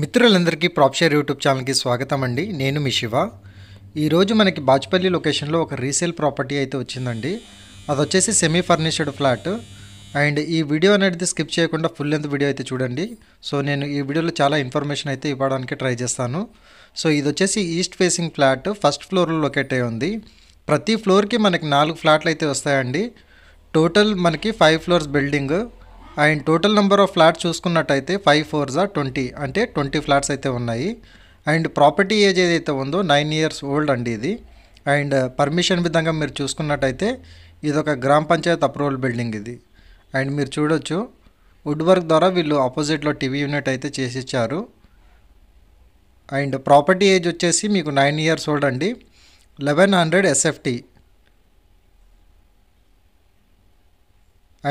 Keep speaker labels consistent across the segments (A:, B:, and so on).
A: మిత్రులందరికీ ప్రాప్షేర్ యూట్యూబ్ ఛానల్కి స్వాగతం అండి నేను మీ శివ ఈరోజు మనకి బాజ్పల్లి లొకేషన్లో ఒక రీసేల్ ప్రాపర్టీ అయితే వచ్చిందండి అది వచ్చేసి సెమీ ఫర్నిష్డ్ ఫ్లాట్ అండ్ ఈ వీడియో అనేది స్కిప్ చేయకుండా ఫుల్ లెంత్ వీడియో అయితే చూడండి సో నేను ఈ వీడియోలో చాలా ఇన్ఫర్మేషన్ అయితే ఇవ్వడానికి ట్రై చేస్తాను సో ఇది వచ్చేసి ఈస్ట్ ఫేసింగ్ ఫ్లాట్ ఫస్ట్ ఫ్లోర్లో లొకేట్ అయి ఉంది ప్రతి ఫ్లోర్కి మనకి నాలుగు ఫ్లాట్లు అయితే వస్తాయండి టోటల్ మనకి five floors building and total number of flats చూసుకున్నట్టయితే ఫైవ్ ఫోర్ జా ట్వంటీ అంటే ట్వంటీ ఫ్లాట్స్ అయితే ఉన్నాయి అండ్ ప్రాపర్టీ ఏజ్ ఏదైతే ఉందో నైన్ ఇయర్స్ ఓల్డ్ అండి ఇది అండ్ పర్మిషన్ విధంగా మీరు చూసుకున్నట్టయితే ఇది ఒక గ్రామ పంచాయత్ అప్రూవల్ బిల్డింగ్ ఇది అండ్ మీరు చూడొచ్చు వుడ్ వర్క్ ద్వారా వీళ్ళు ఆపోజిట్లో టీవీ యూనిట్ అయితే చేసి ఇచ్చారు అండ్ ప్రాపర్టీ ఏజ్ వచ్చేసి మీకు నైన్ ఇయర్స్ ఓల్డ్ అండి eleven hundred SFT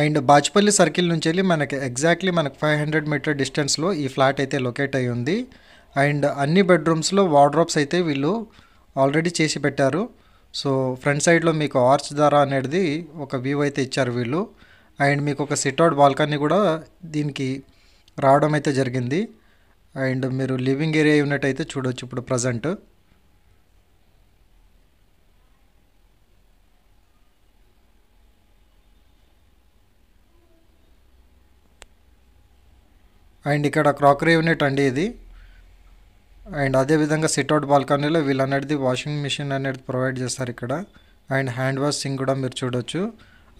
A: and Bachupally circle నుంచి వెళ్ళి మనకి ఎగ్జాక్ట్లీ మనకు ఫైవ్ హండ్రెడ్ మీటర్ డిస్టెన్స్లో ఈ ఫ్లాట్ అయితే లొకేట్ అయ్యి ఉంది అండ్ అన్ని బెడ్రూమ్స్లో వార్డ్రోబ్స్ అయితే వీళ్ళు ఆల్రెడీ చేసి పెట్టారు సో ఫ్రంట్ సైడ్లో మీకు ఆర్చ్ ధర అనేది ఒక వ్యూ అయితే ఇచ్చారు వీళ్ళు అండ్ మీకు ఒక సిట్అవుట్ బాల్కనీ కూడా దీనికి రావడం అయితే జరిగింది అండ్ మీరు లివింగ్ ఏరియా యూనిట్ అయితే చూడొచ్చు ఇప్పుడు ప్రజెంట్ అండ్ ఇక్కడ క్రాకరీ యూనిట్ అండి ఇది అండ్ అదేవిధంగా సిట్అవుట్ బాల్కనీలో వీళ్ళు అనేది వాషింగ్ మిషన్ అనేది ప్రొవైడ్ చేస్తారు ఇక్కడ అండ్ హ్యాండ్ వాష్ సింగ్ కూడా మీరు చూడొచ్చు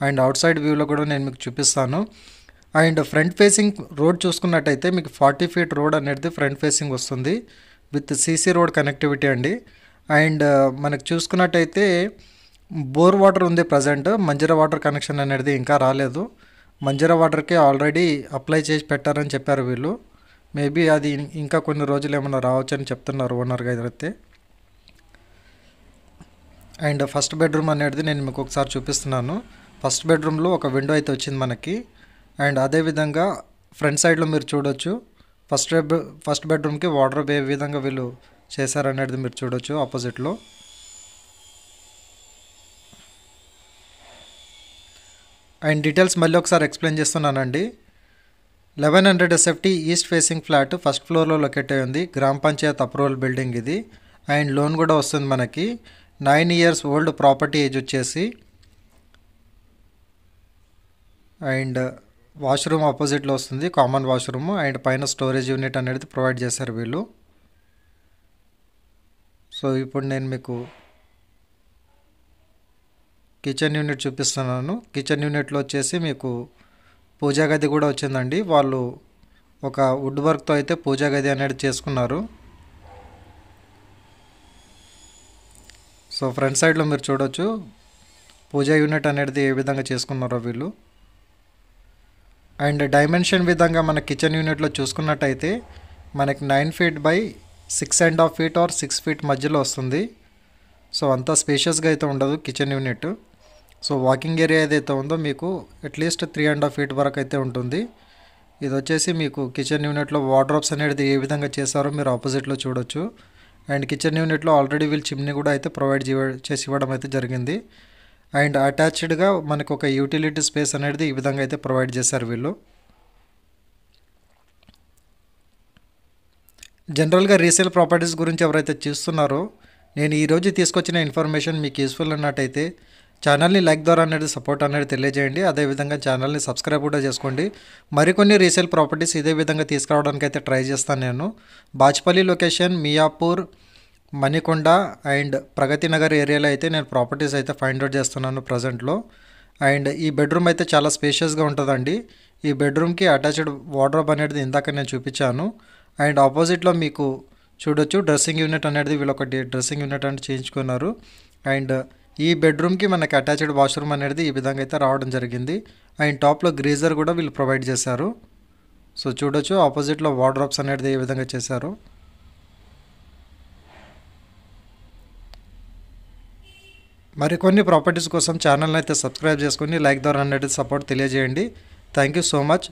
A: అండ్ అవుట్ సైడ్ వ్యూలో కూడా నేను మీకు చూపిస్తాను అండ్ ఫ్రంట్ ఫేసింగ్ రోడ్ చూసుకున్నట్టయితే మీకు ఫార్టీ ఫీట్ రోడ్ అనేది ఫ్రంట్ ఫేసింగ్ వస్తుంది విత్ సీసీ రోడ్ కనెక్టివిటీ అండి అండ్ uh, మనకు చూసుకున్నట్టయితే బోర్ వాటర్ ఉంది ప్రజెంట్ మంజీరా వాటర్ కనెక్షన్ అనేది ఇంకా రాలేదు మంజీరా వాటర్కి ఆల్రెడీ అప్లై చేసి పెట్టారని చెప్పారు వీళ్ళు మేబీ అది ఇంకా కొన్ని రోజులు ఏమైనా రావచ్చు అని చెప్తున్నారు ఓనర్ గారు అయితే అండ్ ఫస్ట్ బెడ్రూమ్ అనేది నేను మీకు ఒకసారి చూపిస్తున్నాను ఫస్ట్ బెడ్రూమ్లో ఒక విండో అయితే వచ్చింది మనకి అండ్ అదేవిధంగా ఫ్రంట్ సైడ్లో మీరు చూడొచ్చు ఫస్ట్ ఫస్ట్ బెడ్రూమ్కి వాటర్ ఏ విధంగా వీళ్ళు చేశారనేది మీరు చూడొచ్చు ఆపోజిట్లో అండ్ డీటెయిల్స్ మళ్ళీ ఒకసారి ఎక్స్ప్లెయిన్ చేస్తున్నానండి eleven hundred SFT east facing flat first ఫ్లోర్లో లొకేట్ అయ్యి ఉంది గ్రామ పంచాయత్ అప్రూవల్ బిల్డింగ్ ఇది అండ్ లోన్ కూడా వస్తుంది మనకి nine years old property age వచ్చేసి అండ్ వాష్రూమ్ ఆపోజిట్లో వస్తుంది కామన్ వాష్రూమ్ అండ్ పైన స్టోరేజ్ యూనిట్ అనేది ప్రొవైడ్ చేశారు వీళ్ళు సో ఇప్పుడు నేను మీకు కిచెన్ యూనిట్ చూపిస్తున్నాను కిచెన్ యూనిట్లో వచ్చేసి మీకు పూజా గది కూడా వచ్చిందండి వాళ్ళు ఒక వుడ్ వర్క్తో అయితే పూజా గది అనేది చేసుకున్నారు సో ఫ్రంట్ సైడ్లో మీరు చూడవచ్చు పూజా యూనిట్ అనేది ఏ విధంగా చేసుకున్నారో వీళ్ళు అండ్ డైమెన్షన్ విధంగా మన కిచెన్ యూనిట్లో చూసుకున్నట్టయితే మనకి nine feet by six and half feet or six feet మధ్యలో వస్తుంది సో అంత స్పేషియస్గా అయితే ఉండదు kitchen unit so walking area ఏదైతే ఉందో మీకు at least three and half feet వరకు అయితే ఉంటుంది ఇది వచ్చేసి మీకు కిచెన్ యూనిట్లో వార్డ్రోబ్స్ అనేది ఏ విధంగా చేశారో మీరు ఆపోజిట్లో చూడొచ్చు అండ్ కిచెన్ యూనిట్లో ఆల్రెడీ వీళ్ళు చిమ్ని కూడా అయితే ప్రొవైడ్ చేసి ఇవ్వడం అయితే జరిగింది అండ్ అటాచ్డ్గా మనకు ఒక యూటిలిటీ స్పేస్ అనేది ఈ విధంగా అయితే ప్రొవైడ్ చేశారు వీళ్ళు జనరల్గా రీసేల్ ప్రాపర్టీస్ గురించి ఎవరైతే చూస్తున్నారో నేను ఈరోజు తీసుకొచ్చిన ఇన్ఫర్మేషన్ మీకు యూస్ఫుల్ అన్నట్టయితే ఛానల్ని లైక్ ద్వారా అనేది సపోర్ట్ అనేది తెలియజేయండి అదేవిధంగా ఛానల్ని సబ్స్క్రైబ్ కూడా చేసుకోండి మరికొన్ని రీసేల్ ప్రాపర్టీస్ ఇదే విధంగా తీసుకురావడానికి అయితే ట్రై చేస్తాను నేను బాచ్పల్లి లొకేషన్ మియాపూర్ మణికొండ అండ్ ప్రగతి నగర్ ఏరియాలో అయితే నేను ప్రాపర్టీస్ అయితే ఫైండ్ అవుట్ చేస్తున్నాను ప్రజెంట్లో అండ్ ఈ బెడ్రూమ్ అయితే చాలా స్పేషియస్గా ఉంటుందండి ఈ బెడ్రూమ్కి అటాచ్డ్ వార్డ్రోబ్ అనేది ఇందాక నేను చూపించాను అండ్ ఆపోజిట్లో మీకు చూడొచ్చు డ్రెస్సింగ్ యూనిట్ అనేది వీళ్ళు ఒకటి డ్రెస్సింగ్ యూనిట్ అంటే చేయించుకున్నారు అండ్ ఈ బెడ్రూమ్కి మనకి అటాచ్డ్ వాష్రూమ్ అనేది ఈ విధంగా అయితే రావడం జరిగింది అండ్ టాప్లో గ్రీజర్ కూడా వీళ్ళు ప్రొవైడ్ చేశారు సో చూడొచ్చు ఆపోజిట్లో వాడ్రాప్స్ అనేది ఈ విధంగా చేశారు మరికొన్ని ప్రాపర్టీస్ కోసం ఛానల్ని అయితే సబ్స్క్రైబ్ చేసుకుని లైక్ ద్వారా అనేది సపోర్ట్ తెలియజేయండి థ్యాంక్ యూ సో మచ్